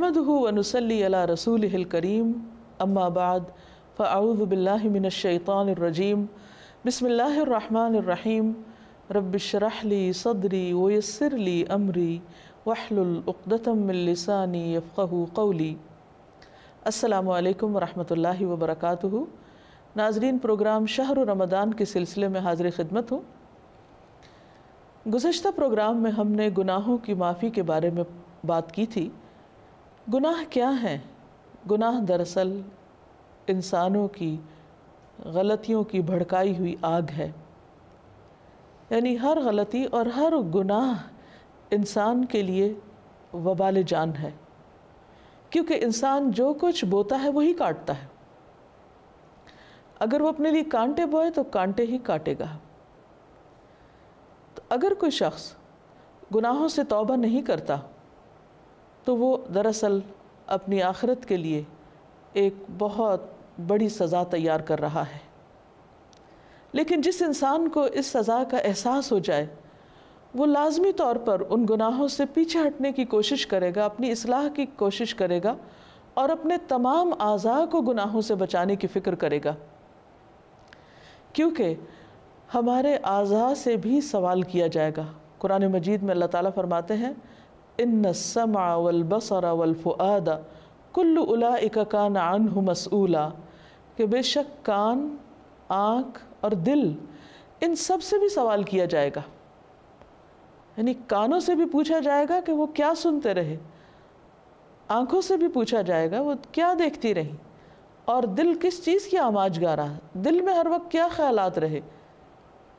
नहमद वनसली अला रसूल करीम अम्माबाद फ़ाउज़बिल्लिमिनशैतानरजीम बसमीम रबशरहली सदरी वयसरली अमरी वहलुलतमिलसानी यफ़ू कौली असलकम वरहमल वबरक नाजरीन प्रोग्राम शहर रमदान के सिलसिले में हाजिर ख़िदमत हूँ गुज्त प्रोग्राम में हमने गुनाहों की माफ़ी के बारे में बात की थी गुनाह क्या हैं गुनाह दरअसल इंसानों की गलतियों की भड़काई हुई आग है यानी हर गलती और हर गुनाह इंसान के लिए वबाल जान है क्योंकि इंसान जो कुछ बोता है वही काटता है अगर वो अपने लिए कांटे बोए तो कांटे ही काटेगा तो अगर कोई शख्स गुनाहों से तौबा नहीं करता तो वो दरअसल अपनी आखरत के लिए एक बहुत बड़ी सज़ा तैयार कर रहा है लेकिन जिस इंसान को इस सज़ा का एहसास हो जाए वो लाजमी तौर पर उन गुनाहों से पीछे हटने की कोशिश करेगा अपनी असलाह की कोशिश करेगा और अपने तमाम अज़ा को गुनाहों से बचाने की फ़िक्र करेगा क्योंकि हमारे अज़ा से भी सवाल किया जाएगा कुरान मजीद में अल्लाह ताला फरमाते हैं इन समा वलबसरा वलफ़ुआदा कुल्लु उलाइका कान आन मसूला कि बेशक कान आँख और दिल इन सब से भी सवाल किया जाएगा यानी कानों से भी पूछा जाएगा कि वो क्या सुनते रहे आँखों से भी पूछा जाएगा वो क्या देखती रही और दिल किस चीज़ की आमाज गा रहा दिल में हर वक्त क्या ख्यालात रहे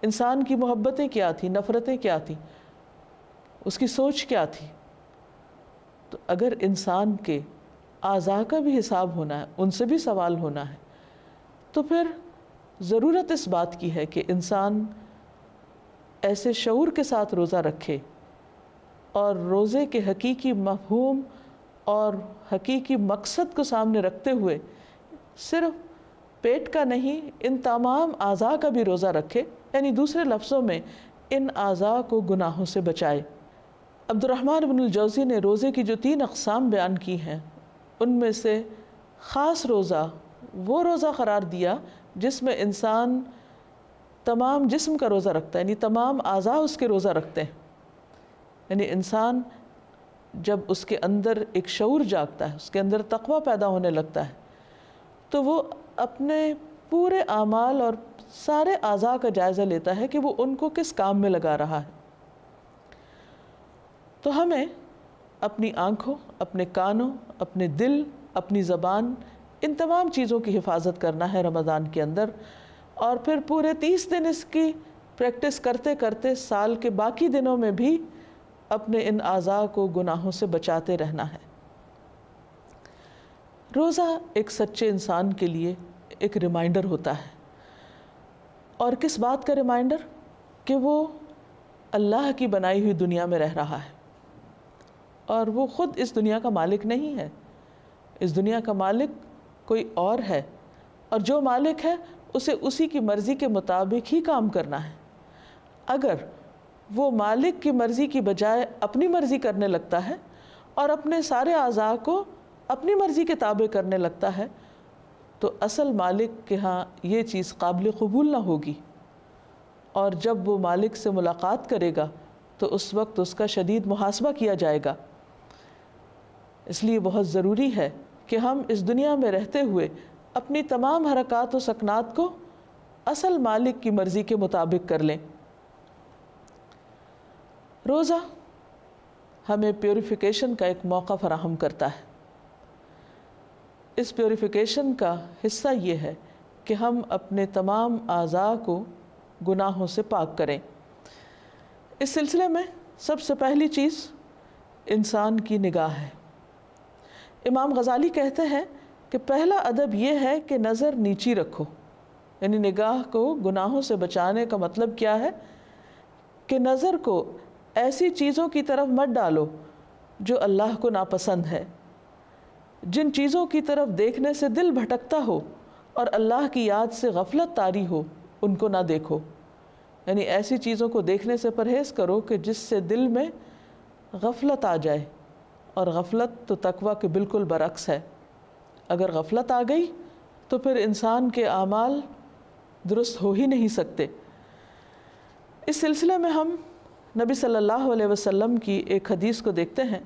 इंसान की मोहब्बतें क्या थी नफ़रतें क्या थी उसकी सोच क्या थी तो अगर इंसान के आज़ा का भी हिसाब होना है उनसे भी सवाल होना है तो फिर ज़रूरत इस बात की है कि इंसान ऐसे शूर के साथ रोज़ा रखे और रोज़े के हकीकी मफहूम और हकीकी मकसद को सामने रखते हुए सिर्फ पेट का नहीं इन तमाम अज़ा का भी रोज़ा रखे यानी दूसरे लफ्ज़ों में इन अज़ा को गुनाहों से बचाए अब्दुलरहमान इबनजौज़ी ने रोज़े की जो तीन अकसाम बयान की हैं उनमें से ख़ास रोज़ा वो रोज़ा करार दिया जिसमें इंसान तमाम जिस्म का रोज़ा रखता है यानी तमाम अज़ा उसके रोज़ा रखते हैं यानी इंसान जब उसके अंदर एक शूर जागता है उसके अंदर तकवा पैदा होने लगता है तो वो अपने पूरे आमाल और सारे अज़ा का जायज़ा लेता है कि वो उनको किस काम में लगा रहा है तो हमें अपनी आँखों अपने कानों अपने दिल अपनी ज़बान इन तमाम चीज़ों की हिफाजत करना है रमज़ान के अंदर और फिर पूरे तीस दिन इसकी प्रैक्टिस करते करते साल के बाकी दिनों में भी अपने इन अज़ा को गुनाहों से बचाते रहना है रोज़ा एक सच्चे इंसान के लिए एक रिमाइंडर होता है और किस बात का रिमाइंडर कि वो अल्लाह की बनाई हुई दुनिया में रह रहा है और वो ख़ुद इस दुनिया का मालिक नहीं है इस दुनिया का मालिक कोई और है और जो मालिक है उसे उसी की मर्ज़ी के मुताबिक ही काम करना है अगर वो मालिक की मर्ज़ी की बजाय अपनी मर्ज़ी करने लगता है और अपने सारे अज़ा को अपनी मर्ज़ी के ताबे करने लगता है तो असल मालिक के यहाँ ये चीज़ काबिल कबूल ना होगी और जब वो मालिक से मुलाकात करेगा तो उस वक्त उसका शदीद मुहासबा किया जाएगा इसलिए बहुत ज़रूरी है कि हम इस दुनिया में रहते हुए अपनी तमाम हरकत व सकनात को असल मालिक की मर्ज़ी के मुताबिक कर लें रोज़ा हमें प्योरीफिकेशन का एक मौका फराहम करता है इस प्योरीफिकेशन का हिस्सा ये है कि हम अपने तमाम अज़ा को गुनाहों से पाक करें इस सिलसिले में सबसे पहली चीज़ इंसान की निगाह है इमाम गज़ाली कहते हैं कि पहला अदब यह है कि नज़र नीची रखो यानी निगाह को गुनाहों से बचाने का मतलब क्या है कि नज़र को ऐसी चीज़ों की तरफ मत डालो जो अल्लाह को नापसंद है जिन चीज़ों की तरफ देखने से दिल भटकता हो और अल्लाह की याद से गफलत तारी हो उनको ना देखो यानी ऐसी चीज़ों को देखने से परहेज़ करो कि जिससे दिल में गफलत आ जाए और गफलत तो तकवा के बिल्कुल बरक्स है अगर गफलत आ गई तो फिर इंसान के आमाल दुरुस्त हो ही नहीं सकते इस सिलसिले में हम नबी सल्लल्लाहु अलैहि वसल्लम की एक हदीस को देखते हैं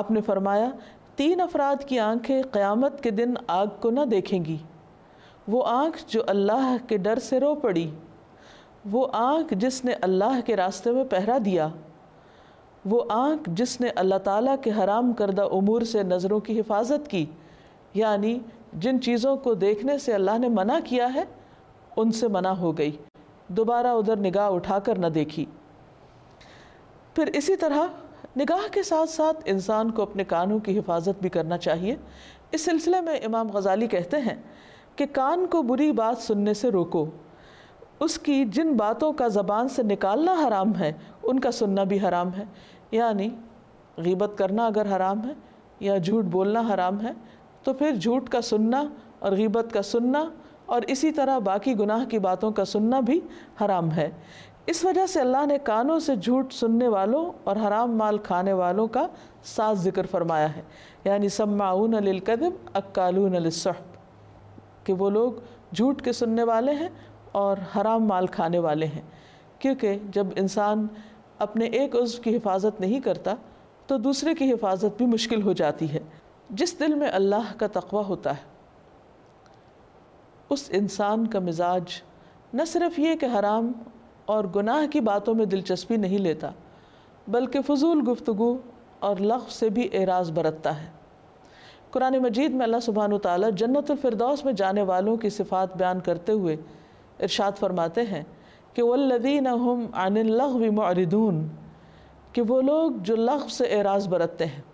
आपने फरमाया तीन अफराद की आंखें क़यामत के दिन आग को ना देखेंगी वो आँख जो अल्लाह के डर से रो पड़ी वो आँख जिसने अल्लाह के रास्ते में पहरा दिया वो आँख जिसने अल्लाह ताला के हराम करदा उमूर से नज़रों की हिफाजत की यानी जिन चीज़ों को देखने से अल्लाह ने मना किया है उनसे मना हो गई दोबारा उधर निगाह उठाकर न देखी फिर इसी तरह निगाह के साथ साथ इंसान को अपने कानों की हिफाजत भी करना चाहिए इस सिलसिले में इमाम गज़ाली कहते हैं कि कान को बुरी बात सुनने से रोको उसकी जिन बातों का ज़बान से निकालना हराम है उनका सुनना भी हराम है यानी गीबत करना अगर हराम है या झूठ बोलना हराम है तो फिर झूठ का सुनना और गीबत का सुनना और इसी तरह बाकी गुनाह की बातों का सुनना भी हराम है इस वजह से अल्लाह ने कानों से झूठ सुनने वालों और हराम माल खाने वालों का साथ ज़िक्र फरमाया है यानी सम्माऊन अलकदम अक्कालून लसह कि वो लोग झूठ के सुनने वाले हैं और हराम माल खाने वाले हैं क्योंकि जब इंसान अपने एक उज्व की हिफाजत नहीं करता तो दूसरे की हिफाजत भी मुश्किल हो जाती है जिस दिल में अल्लाह का तकवा होता है उस इंसान का मिजाज न सिर्फ ये कि हराम और गुनाह की बातों में दिलचस्पी नहीं लेता बल्कि फजूल गुफ्तु और लफ से भी एराज बरतता है कुरान मजीद में अल्लाह सुबहान ताली फ़िरदौस में जाने वालों की सिफात बयान करते हुए इरशाद फरमाते हैं कि वल्लदीन हम अनिल्लवी मरिदून कि वो लोग जो लफ से एराज बरतते हैं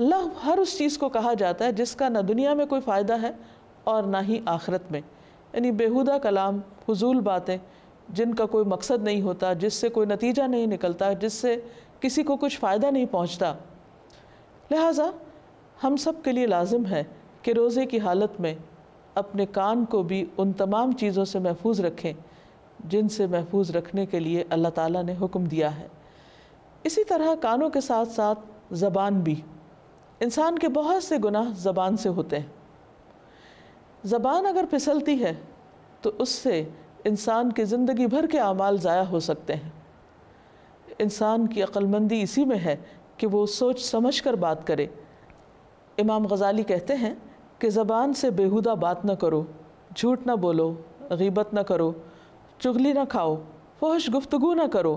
लफ हर उस चीज़ को कहा जाता है जिसका ना दुनिया में कोई फ़ायदा है और ना ही आखरत में यानी बेहुदा कलाम फजूल बातें जिनका कोई मकसद नहीं होता जिससे कोई नतीजा नहीं निकलता जिससे किसी को कुछ फ़ायदा नहीं पहुँचता लिहाजा हम सब के लिए लाजिम है कि रोज़े की हालत में अपने कान को भी उन तमाम चीज़ों से महफूज रखें जिनसे महफूज रखने के लिए अल्लाह ताला ने हुक्म दिया है इसी तरह कानों के साथ साथ ज़बान भी इंसान के बहुत से गुनाह ज़बान से होते हैं ज़बान अगर फिसलती है तो उससे इंसान के ज़िंदगी भर के अमाल ज़ाया हो सकते हैं इंसान की अक्लमंदी इसी में है कि वो सोच समझ कर बात करे इमाम गज़ाली कहते हैं कि ज़बान से बेहुदा बात न करो झूठ न बोलो गीबत न करो चुगली न खाओ फहश गुफ्तगु न करो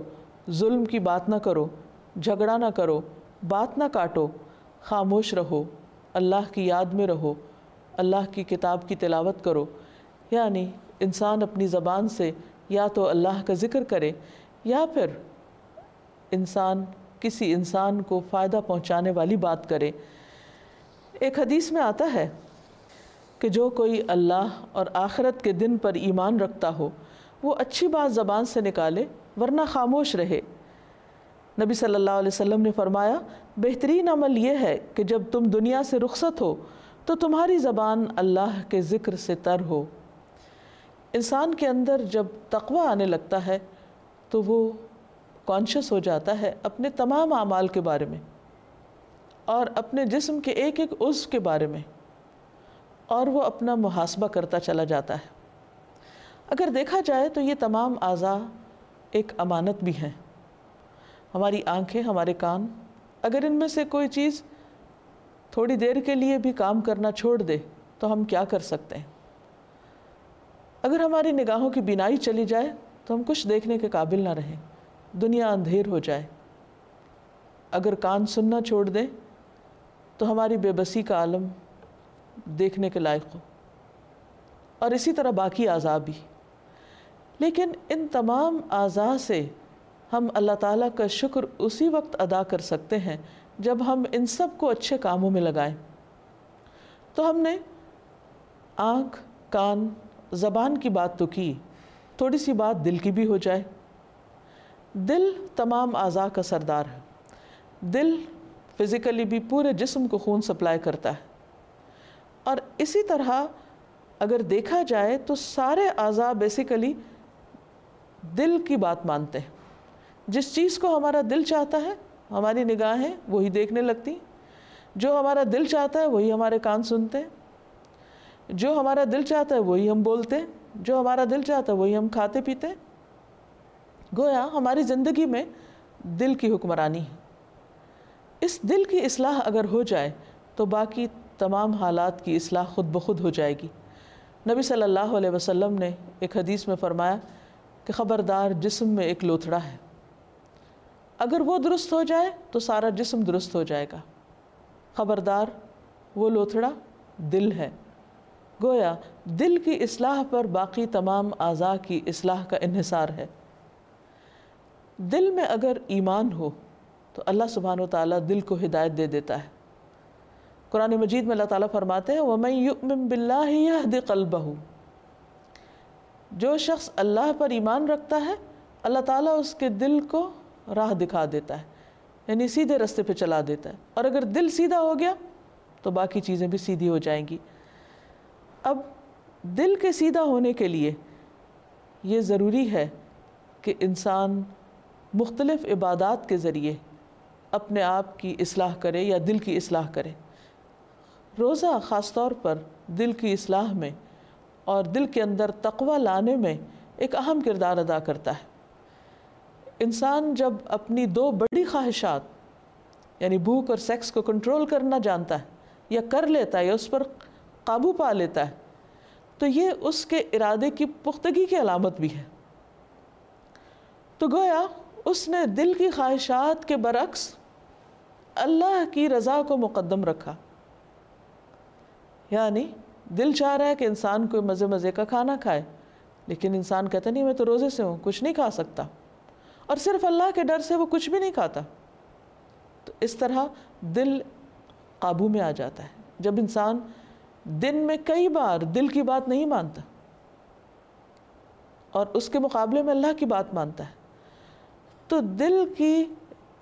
जुल्म की बात न करो झगड़ा न करो बात न काटो खामोश रहो अल्लाह की याद में रहो अल्लाह की किताब की तिलावत करो यानी इंसान अपनी ज़बान से या तो अल्लाह का ज़िक्र करे या फिर इंसान किसी इंसान को फ़ायदा पहुँचाने वाली बात करे एक हदीस में आता है कि जो कोई अल्लाह और आखरत के दिन पर ईमान रखता हो वो अच्छी बात ज़बान से निकाले वरना खामोश रहे नबी सल्लल्लाहु अलैहि वसल्लम ने फरमाया बेहतरीन अमल यह है कि जब तुम दुनिया से रुखसत हो तो तुम्हारी ज़बान अल्लाह के ज़िक्र से तर हो इंसान के अंदर जब तकवा आने लगता है तो वो कॉन्शस हो जाता है अपने तमाम अमाल के बारे में और अपने जिस्म के एक एक उज़ के बारे में और वो अपना मुहासबा करता चला जाता है अगर देखा जाए तो ये तमाम अज़ा एक अमानत भी हैं हमारी आंखें हमारे कान अगर इनमें से कोई चीज़ थोड़ी देर के लिए भी काम करना छोड़ दे तो हम क्या कर सकते हैं अगर हमारी निगाहों की बिनाई चली जाए तो हम कुछ देखने के काबिल ना रहें दुनिया अंधेर हो जाए अगर कान सुनना छोड़ दें तो हमारी बेबसी का आलम देखने के लायक हो और इसी तरह बाकी आज़ा भी लेकिन इन तमाम आज़ा से हम अल्लाह ताला का शुक्र उसी वक्त अदा कर सकते हैं जब हम इन सब को अच्छे कामों में लगाएं तो हमने आँख कान ज़बान की बात तो की थोड़ी सी बात दिल की भी हो जाए दिल तमाम आज़ा का सरदार है दिल फिज़िकली भी पूरे जिस्म को खून सप्लाई करता है और इसी तरह अगर देखा जाए तो सारे अज़ा बेसिकली दिल की बात मानते हैं जिस चीज़ को हमारा दिल चाहता है हमारी निगाहें वही देखने लगती जो हमारा दिल चाहता है वही हमारे कान सुनते हैं जो हमारा दिल चाहता है वही हम बोलते हैं जो हमारा दिल चाहता है वही हम खाते पीते गोया हमारी ज़िंदगी में दिल की हुक्मरानी है इस दिल की असलाह अगर हो जाए तो बाकी तमाम हालात की असलाह ख़ुद ब खुद हो जाएगी नबी सल्लल्लाहु अलैहि वसल्लम ने एक हदीस में फ़रमाया कि ख़बरदार जिस्म में एक लोथड़ा है अगर वो दुरुस्त हो जाए तो सारा जिस्म दुरुस्त हो जाएगा ख़बरदार वो लोथड़ा दिल है गोया दिल की असलाह पर बाकी तमाम अज़ा की असलाह का इहिसार है दिल में अगर ईमान हो तो अल्लाह सुबहान ताली दिल को हिदायत दे देता है कुरान मजीद में अल्लाह ताला फरमाते हैं वमन बिल्लाद कलबहू जो शख्स अल्लाह पर ईमान रखता है अल्लाह ताला उसके दिल को राह दिखा देता है यानी सीधे रास्ते पे चला देता है और अगर दिल सीधा हो गया तो बाकी चीज़ें भी सीधी हो जाएंगी अब दिल के सीधा होने के लिए ये ज़रूरी है कि इंसान मुख्तलिफ़ इबादत के ज़रिए अपने आप की असलाह करे या दिल की असलाह करे रोज़ा ख़ास तौर पर दिल की असलाह में और दिल के अंदर तकवा लाने में एक अहम किरदार अदा करता है इंसान जब अपनी दो बड़ी ख्वाहिशात यानी भूख और सेक्स को कंट्रोल करना जानता है या कर लेता है या उस पर काबू पा लेता है तो ये उसके इरादे की पुख्तगी की अलामत भी है तो गोया उसने दिल की ख्वाहिशात के बरक्स अल्लाह की रज़ा को मुकदम रखा यानी दिल चाह रहा है कि इंसान कोई मज़े मज़े का खाना खाए लेकिन इंसान कहता नहीं मैं तो रोज़े से हूँ कुछ नहीं खा सकता और सिर्फ अल्लाह के डर से वो कुछ भी नहीं खाता तो इस तरह दिल काबू में आ जाता है जब इंसान दिन में कई बार दिल की बात नहीं मानता और उसके मुकाबले में अल्लाह की बात मानता है तो दिल की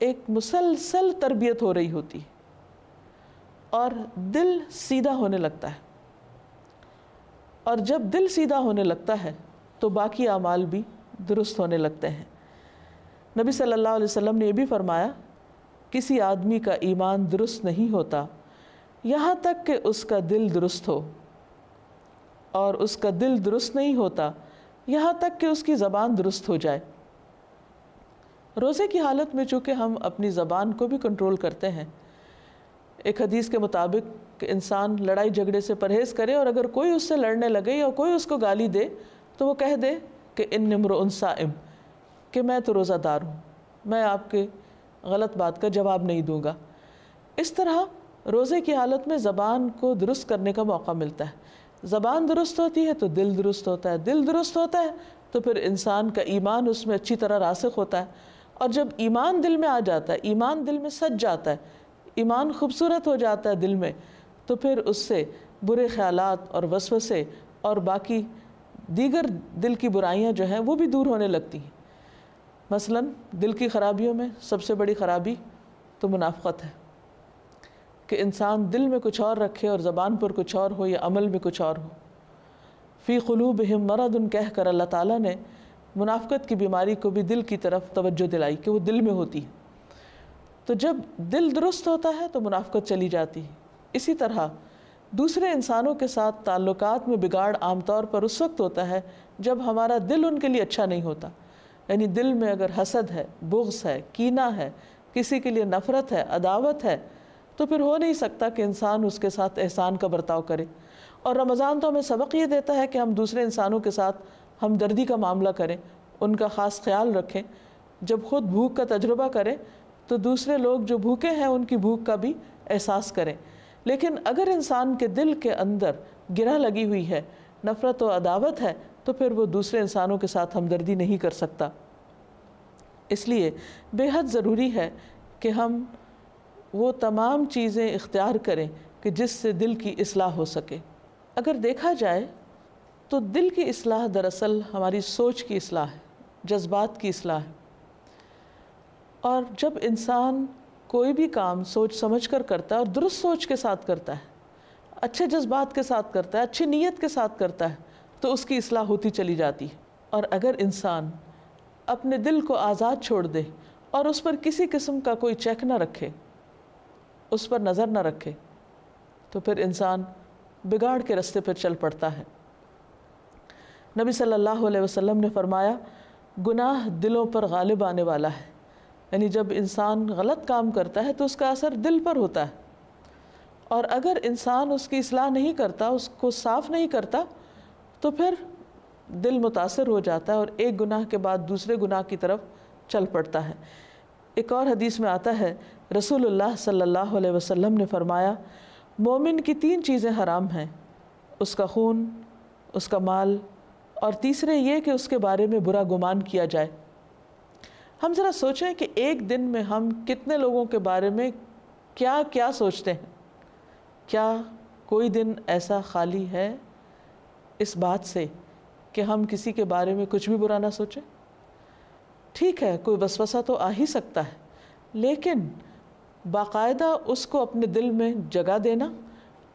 एक मुसलसल तरबियत हो रही होती है और दिल सीधा होने लगता है और जब दिल सीधा होने लगता है तो बाकी अमाल भी दुरुस्त होने लगते हैं नबी सल्लल्लाहु अलैहि वसल्लम ने यह भी फरमाया किसी आदमी का ईमान दुरुस्त नहीं होता यहाँ तक कि उसका दिल दुरुस्त हो और उसका दिल दुरुस्त नहीं होता यहाँ तक कि उसकी ज़बान दुरुस्त हो जाए रोज़े की हालत में चूँकि हम अपनी ज़बान को भी कंट्रोल करते हैं एक हदीस के मुताबिक इंसान लड़ाई झगड़े से परहेज़ करे और अगर कोई उससे लड़ने लगे या कोई उसको गाली दे तो वो कह दे कि इन नमर साइम कि मैं तो रोज़ादार हूँ मैं आपके गलत बात का जवाब नहीं दूँगा इस तरह रोज़े की हालत में ज़बान को दुरुस्त करने का मौका मिलता है ज़बान दुरुस्त होती है तो दिल दुरुस्त होता है दिल दुरुस्त होता है तो फिर इंसान का ईमान उसमें अच्छी तरह रासिक होता है और जब ईमान दिल में आ जाता है ईमान दिल में सज जाता है ईमान खूबसूरत हो जाता है दिल में तो फिर उससे बुरे ख्याल और वसवसे और बाकी दीगर दिल की बुराइयां जो हैं वो भी दूर होने लगती हैं मसलन दिल की ख़राबियों में सबसे बड़ी ख़राबी तो मुनाफ़त है कि इंसान दिल में कुछ और रखे और ज़बान पर कुछ और हो या अमल में कुछ और हो फ़ी खलूब हम मरद उन कह कर अल्लाह ताली ने मुनाफ़त की बीमारी को भी दिल की तरफ तोज्जो दिलाई कि वो दिल में होती है तो जब दिल दुरुस्त होता है तो मुनाफ्त चली जाती है इसी तरह दूसरे इंसानों के साथ ताल्लुक में बिगाड़ आमतौर पर उस वक्त होता है जब हमारा दिल उनके लिए अच्छा नहीं होता यानी दिल में अगर हसद है बुग्स है कीना है किसी के लिए नफ़रत है अदावत है तो फिर हो नहीं सकता कि इंसान उसके साथ एहसान का बर्ताव करे और रमज़ान तो हमें सबक ये देता है कि हम दूसरे इंसानों के साथ हमदर्दी का मामला करें उनका ख़ास ख्याल रखें जब खुद भूख का तजुर्बा करें तो दूसरे लोग जो भूखे हैं उनकी भूख का भी एहसास करें लेकिन अगर इंसान के दिल के अंदर गिरा लगी हुई है नफ़रत व अदावत है तो फिर वो दूसरे इंसानों के साथ हमदर्दी नहीं कर सकता इसलिए बेहद ज़रूरी है कि हम वो तमाम चीज़ें इख्तियार करें कि जिससे दिल की असलाह हो सके अगर देखा जाए तो दिल की असलाह दरअसल हमारी सोच की असलाह है जज्बात की असलाह है और जब इंसान कोई भी काम सोच समझ कर करता है और दुरुस्त सोच के साथ करता है अच्छे जज्बात के साथ करता है अच्छी नीयत के साथ करता है तो उसकी असलाह होती चली जाती है और अगर इंसान अपने दिल को आज़ाद छोड़ दे और उस पर किसी किस्म का कोई चेक ना रखे उस पर नज़र ना रखे तो फिर इंसान बिगाड़ के रस्ते पर चल पड़ता है नबी सल्लल्लाहु अलैहि वसल्लम ने फरमाया गुनाह दिलों पर गालिब आने वाला है यानी जब इंसान गलत काम करता है तो उसका असर दिल पर होता है और अगर इंसान उसकी असलाह नहीं करता उसको साफ़ नहीं करता तो फिर दिल मुतासर हो जाता है और एक गुनाह के बाद दूसरे गुनाह की तरफ चल पड़ता है एक और हदीस में आता है रसूलुल्लाह सल्लल्लाहु अलैहि वसल्लम ने फरमाया मोमिन की तीन चीज़ें हराम हैं उसका खून उसका माल और तीसरे ये कि उसके बारे में बुरा गुमान किया जाए हम ज़रा सोचें कि एक दिन में हम कितने लोगों के बारे में क्या क्या सोचते हैं क्या कोई दिन ऐसा खाली है इस बात से कि हम किसी के बारे में कुछ भी बुरा ना सोचें ठीक है कोई वसवसा तो आ ही सकता है लेकिन बाकायदा उसको अपने दिल में जगह देना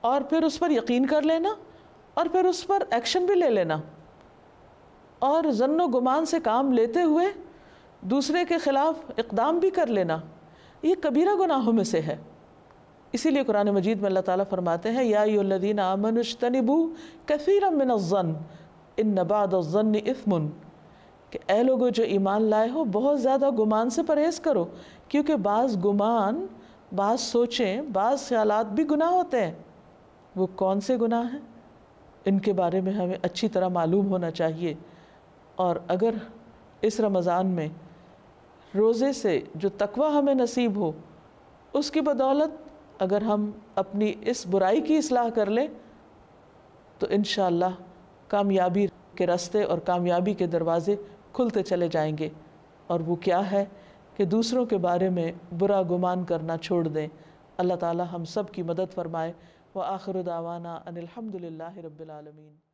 और फिर उस पर यकीन कर लेना और फिर उस पर एक्शन भी ले लेना और जन्न गुमान से काम लेते हुए दूसरे के ख़िलाफ़ इकदाम भी कर लेना ये कबीरा गुनाहों में से है इसीलिए कुरान मजीद में अल्लाह ताला फरमाते हैं यादीन तनिबू कफ़ीर मिनज़न इन नबादन इसमन कि ए लोगों जो ईमान लाए हो बहुत ज़्यादा गुमान से परहेज़ करो क्योंकि बाज़ गुमान बाज़ सोचें बाज़ ख्याल भी गुनाह होते हैं वो कौन से गुनाह हैं इनके बारे में हमें अच्छी तरह मालूम होना चाहिए और अगर इस रमज़ान में रोज़े से जो तकवा हमें नसीब हो उसकी बदौलत अगर हम अपनी इस बुराई की असलाह कर लें तो इन कामयाबी के रास्ते और कामयाबी के दरवाज़े खुलते चले जाएंगे और वो क्या है कि दूसरों के बारे में बुरा गुमान करना छोड़ दें अल्लाह ताला हम सब की मदद फरमाए व आखिर दावाना अनिलहमदिल्ला रबालमीन